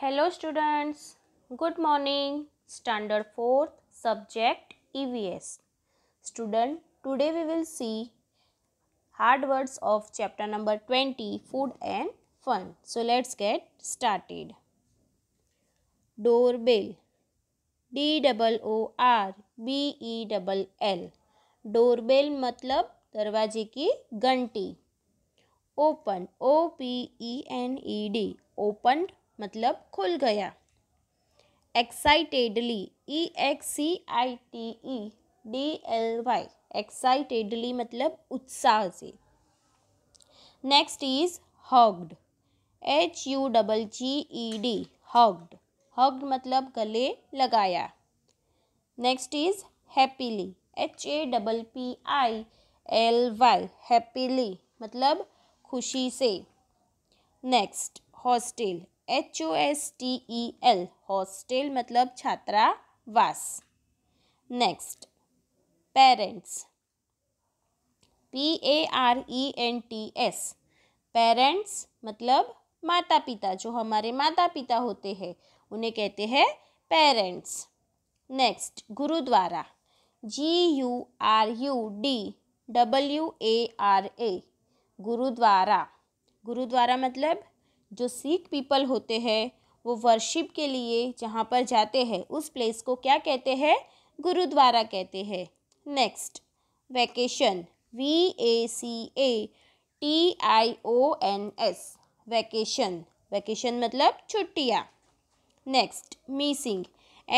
Hello students good morning standard fourth subject EVS student today we will see hard words of chapter number twenty food and fun so let's get started doorbell D double O R B E double L doorbell मतलब दरवाजे की घंटी open O P E N E D open मतलब खुल गया excitedly E X C I T E D L Y excitedly मतलब उत्साह से next is hugged H U double G E D hugged hugged मतलब गले लगाया next is happily H A double P I L Y happily मतलब खुशी से next hostel H O S T E L hostel मतलब छात्रावास next parents P A R E N T S parents मतलब माता पिता जो हमारे माता पिता होते हैं उन्हें कहते हैं parents next gurdwara G U R U D W A R A gurdwara gurdwara मतलब जो सीख पीपल होते हैं वो वर्शिप के लिए जहाँ पर जाते हैं उस प्लेस को क्या कहते हैं गुरुद्वारा कहते हैं next vacation V A C A T I O N S vacation vacation मतलब छुट्टियाँ next missing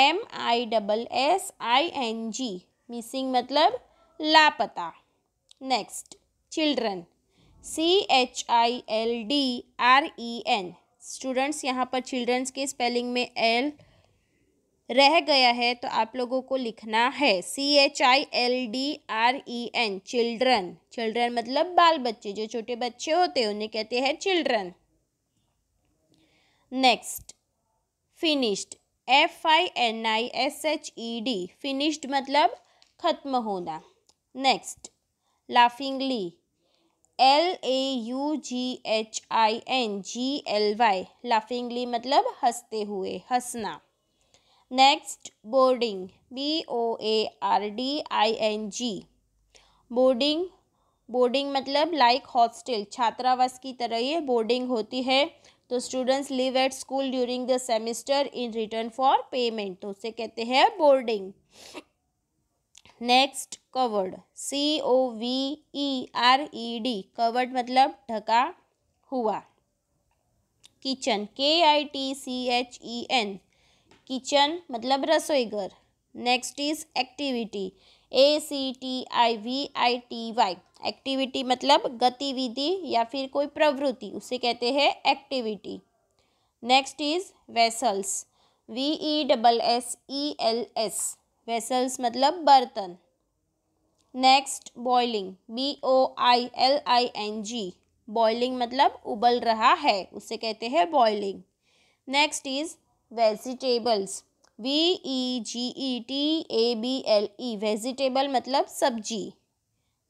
M I double S I N G missing मतलब लापता next children C H I L D R E N students यहाँ पर children's के spelling में L रह गया है तो आप लोगों को लिखना है C H I L D R E N children children मतलब बाल बच्चे जो छोटे बच्चे होते हैं उन्हें कहते हैं children next finished F I N I S H E D finished मतलब ख़त्म होना next laughingly L A U G H I N G L Y laughingly मतलब हंसते हुए हंसना next boarding B O A R D I N G boarding boarding मतलब like hostel छात्रावास की तरह ये बोर्डिंग होती है तो students live at school during the semester in return for payment तो उसे कहते हैं boarding next covered C O V E R E D covered मतलब ढका हुआ kitchen K I T C H E N kitchen मतलब रसोई घर next is activity A C T I V I T Y activity मतलब गतिविधि या फिर कोई प्रवृत्ति उसे कहते हैं activity next is vessels V E double S E L S vessels मतलब बर्तन next boiling B O I L I N G boiling मतलब उबल रहा है उसे कहते हैं boiling next is vegetables V E G E T A B L E vegetable मतलब सब्जी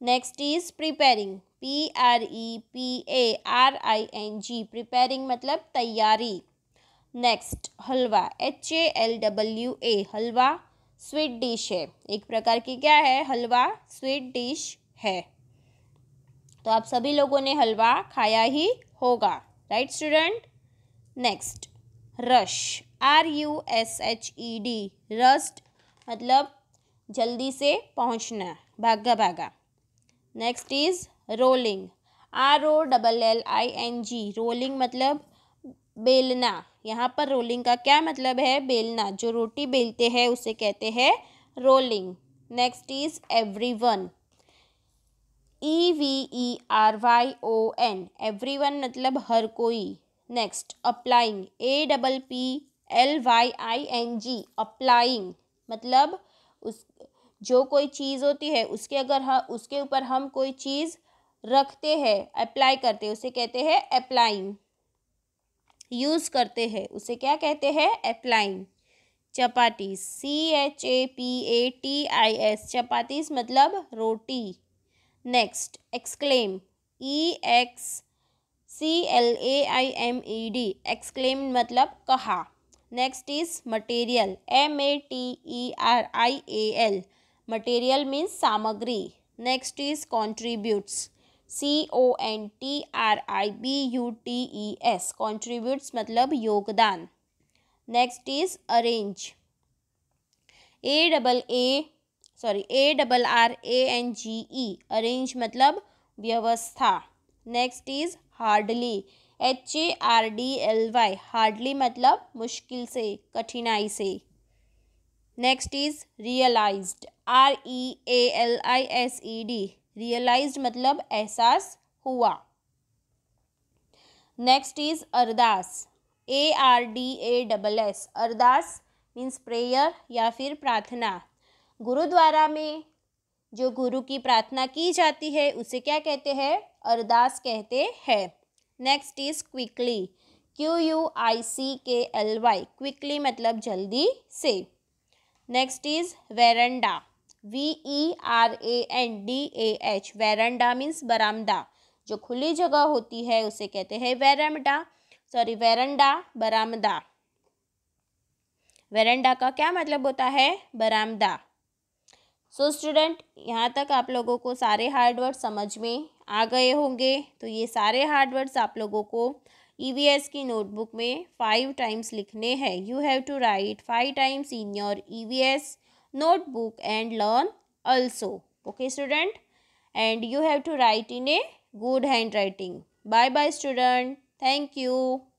next is preparing P R E P A R I N G preparing मतलब तैयारी next halwa H A L W A halwa sweet dish है एक प्रकार की क्या है हलवा स्वीट डिश है तो आप सभी लोगों ने हलवा खाया ही होगा right student next rush R U S H E D rushed मतलब जल्दी से पहुंचना भागा भागा next is rolling R O double L I N G rolling मतलब बेलना यहाँ पर रोलिंग का क्या मतलब है बेलना जो रोटी बेलते हैं उसे कहते हैं rolling next is every one E V E R Y O N E every मतलब हर कोई next applying A double P L Y I N G applying मतलब उस जो कोई चीज़ होती है उसके अगर हम उसके ऊपर हम कोई चीज़ रखते हैं अप्लाई करते हैं उसे कहते हैं अप्लाइंग यूज़ करते हैं उसे क्या कहते हैं applying chapati C H A P A T I S chapatis मतलब रोटी next exclaim E X C L A I M E D exclaim मतलब कहा next is material M A T E R I A L material means सामग्री next is contributes C O N T R I B U T E S contributes मतलब योगदान next is arrange A double A sorry A double R A N G E arrange मतलब व्यवस्था next is hardly H A R D L Y hardly मतलब मुश्किल से कठिनाई से next is realised R E A L I S E D realise मतलब एहसास हुआ next is ardas A R D A double S ardas means prayer या फिर प्रार्थना गुरुद्वारा में जो गुरु की प्रार्थना की जाती है उसे क्या कहते हैं अरदास कहते हैं next is quickly Q U I C K L Y quickly मतलब जल्दी से next is verandah V E R A N D A H verandah means बरामदा जो खुली जगह होती है उसे कहते हैं वेरमडा सॉरी वेरंडा बरामदा वेरंडा का क्या मतलब होता है बरामदा सो स्टूडेंट यहाँ तक आप लोगों को सारे हार्डवर्ड समझ में आ गए होंगे तो ये सारे हार्डवर्ड्स आप लोगों को ई e की नोटबुक में फाइव टाइम्स लिखने हैं you have to write five times in your E notebook and learn also. Okay, student? And you have to write in a good handwriting. Bye bye, student. Thank you.